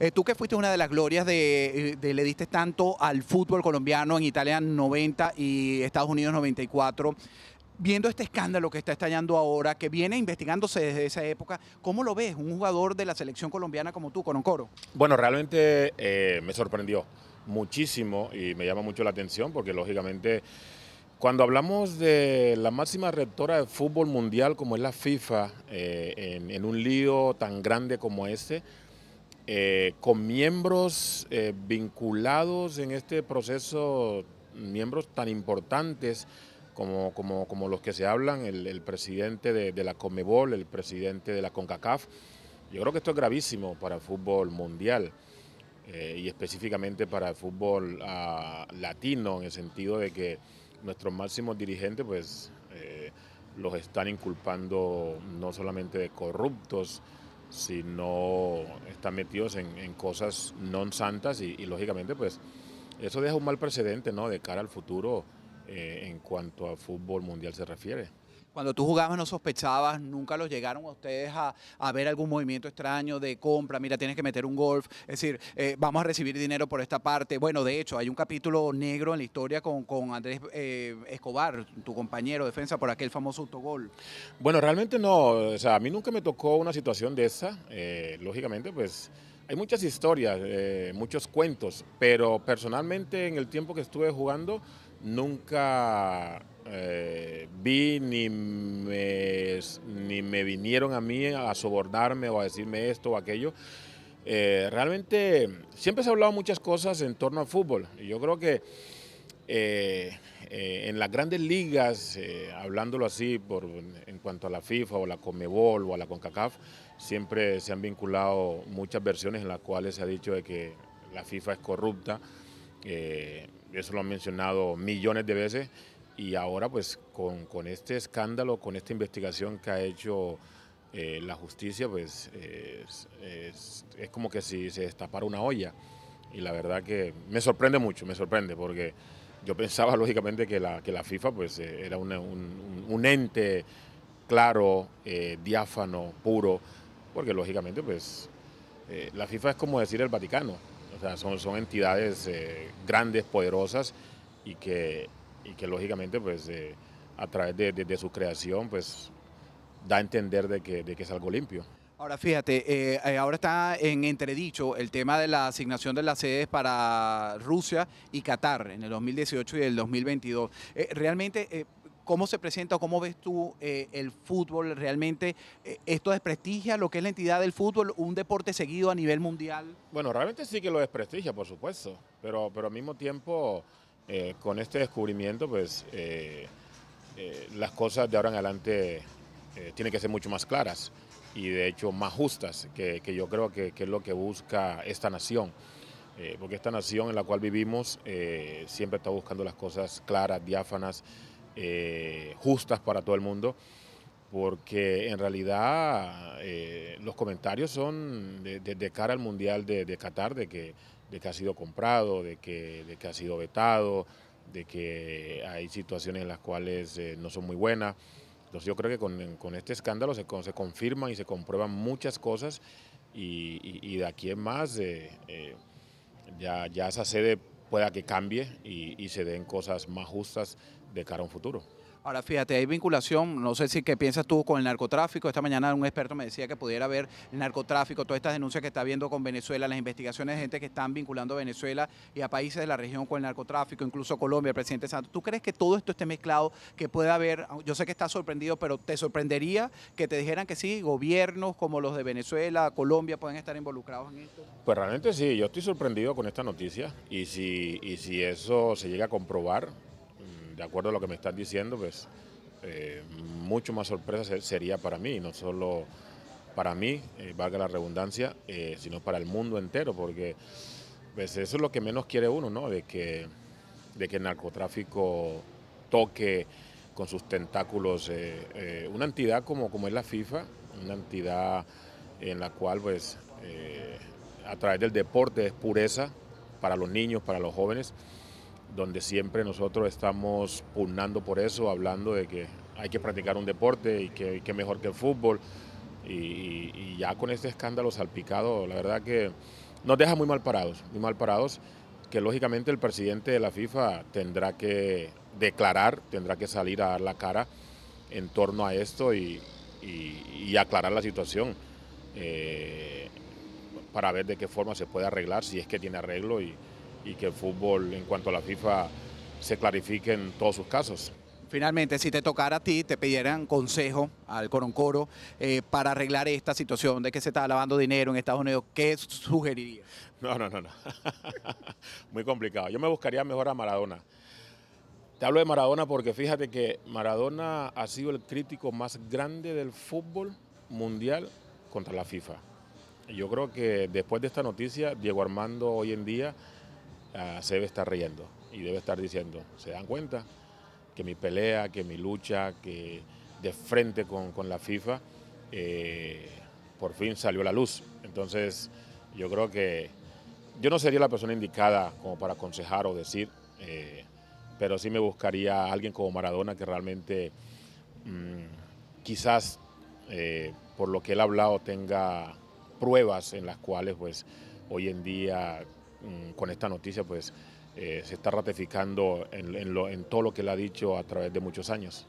Eh, tú que fuiste una de las glorias eh, de, le diste tanto al fútbol colombiano en Italia 90 y Estados Unidos 94. Viendo este escándalo que está estallando ahora, que viene investigándose desde esa época, ¿cómo lo ves? Un jugador de la selección colombiana como tú, con Coro. Bueno, realmente eh, me sorprendió muchísimo y me llama mucho la atención porque lógicamente cuando hablamos de la máxima rectora de fútbol mundial como es la FIFA, en, en un lío tan grande como este, eh, con miembros eh, vinculados en este proceso, miembros tan importantes como, los que se hablan, el, presidente de, la Comebol, el presidente de la CONCACAF. Yo creo que esto es gravísimo para el fútbol mundial eh, y específicamente para el fútbol ah, latino, en el sentido de que nuestros máximos dirigentes pues los están inculpando no solamente de corruptos, si no están metidos en, cosas no santas y, lógicamente pues eso deja un mal precedente ¿no? de cara al futuro eh, en cuanto a fútbol mundial se refiere. Cuando tú jugabas no sospechabas, nunca los llegaron a ustedes a, ver algún movimiento extraño de compra, mira, tienes que meter un golf, es decir, eh, vamos a recibir dinero por esta parte. Bueno, de hecho, hay un capítulo negro en la historia con, con Andrés eh, Escobar, tu compañero de defensa, por aquel famoso autogol. Bueno, realmente no, o sea, a mí nunca me tocó una situación de esa, eh, lógicamente, pues... Hay muchas historias, muchos cuentos, pero personalmente en el tiempo que estuve jugando, nunca eh, vi ni me, vinieron a mí a sobornarme o a decirme esto o aquello. Eh, realmente siempre se ha hablado muchas cosas en torno al fútbol yo creo que eh, en las grandes ligas, hablándolo así por, en cuanto a la FIFA o la Comebol o a la CONCACAF, siempre se han vinculado muchas versiones en las cuales se ha dicho de que la FIFA es corrupta eso lo han mencionado millones de veces y ahora pues con, este escándalo, con esta investigación que ha hecho eh, la justicia, pues es, como que si se destapara una olla y la verdad que me sorprende mucho, me sorprende porque yo pensaba lógicamente que la, que FIFA pues eh, era un, un, ente claro, eh, diáfano, puro, porque lógicamente pues la FIFA es como decir el Vaticano, o sea, son, son entidades eh, grandes, poderosas y que, y que lógicamente pues eh, a través de, su creación pues da a entender de que, de que es algo limpio. Ahora fíjate, eh, ahora está en entredicho el tema de la asignación de las sedes para Rusia y Qatar en el 2018 y el 2022. realmente ¿Cómo se presenta o cómo ves tú eh, el fútbol? ¿Realmente eh, esto desprestigia lo que es la entidad del fútbol, un deporte seguido a nivel mundial? Bueno, realmente sí que lo desprestigia, por supuesto, pero, pero al mismo tiempo, eh, con este descubrimiento, pues las cosas de ahora en adelante tienen que ser mucho más claras y de hecho más justas, que, yo creo que, es lo que busca esta nación. porque esta nación en la cual vivimos siempre está buscando las cosas claras, diáfanas, eh, justas para todo el mundo, porque en realidad eh, los comentarios son de, cara al Mundial de, Qatar, de que, de que ha sido comprado, de que, que ha sido vetado, de que hay situaciones en las cuales eh, no son muy buenas. Entonces yo creo que con, este escándalo se, confirman y se comprueban muchas cosas y, de aquí en más ya, ya esa sede pueda que cambie y, y se den cosas más justas de cara a un futuro. Ahora, fíjate, hay vinculación, no sé si qué piensas tú con el narcotráfico. Esta mañana un experto me decía que pudiera haber el narcotráfico, todas estas denuncias que está habiendo con Venezuela, las investigaciones de gente que están vinculando a Venezuela y a países de la región con el narcotráfico, incluso Colombia, presidente Santos. ¿Tú crees que todo esto esté mezclado, que pueda haber, yo sé que estás sorprendido, pero te sorprendería que te dijeran que sí, gobiernos como los de Venezuela, Colombia pueden estar involucrados en esto? Pues realmente sí, yo estoy sorprendido con esta noticia y si, y si eso se llega a comprobar, de acuerdo a lo que me están diciendo, pues eh, mucho más sorpresa sería para mí, no solo para mí, eh, valga la redundancia, eh, sino para el mundo entero, porque pues, eso es lo que menos quiere uno, ¿no? De que, de que el narcotráfico toque con sus tentáculos una entidad como, como es la FIFA, una entidad en la cual pues, a través del deporte es pureza para los niños, para los jóvenes donde siempre nosotros estamos pugnando por eso, hablando de que hay que practicar un deporte y que, mejor que el fútbol. Y, ya con este escándalo salpicado, la verdad que nos deja muy mal parados, muy mal parados, que lógicamente el presidente de la FIFA tendrá que declarar, tendrá que salir a dar la cara en torno a esto y, aclarar la situación eh, para ver de qué forma se puede arreglar, si es que tiene arreglo y, y que el fútbol en cuanto a la FIFA se clarifique en todos sus casos. Finalmente, si te tocara a ti, te pidieran consejo al Coroncoro eh, para arreglar esta situación de que se está lavando dinero en Estados Unidos, ¿qué sugerirías? No, no, no, no. Muy complicado. Yo me buscaría mejor a Maradona. Te hablo de Maradona porque fíjate que Maradona ha sido el crítico más grande del fútbol mundial contra la FIFA. Yo creo que después de esta noticia, Diego Armando hoy en día se debe estar riendo y debe estar diciendo, ¿se dan cuenta? Que mi pelea, que mi lucha, que de frente con, la FIFA, eh, por fin salió a la luz. Entonces, yo creo que yo no sería la persona indicada como para aconsejar o decir, eh, pero sí me buscaría alguien como Maradona que realmente mm, quizás eh, por lo que él ha hablado tenga pruebas en las cuales pues hoy en día Mm, con esta noticia pues eh, se está ratificando en, en todo lo que le ha dicho a través de muchos años.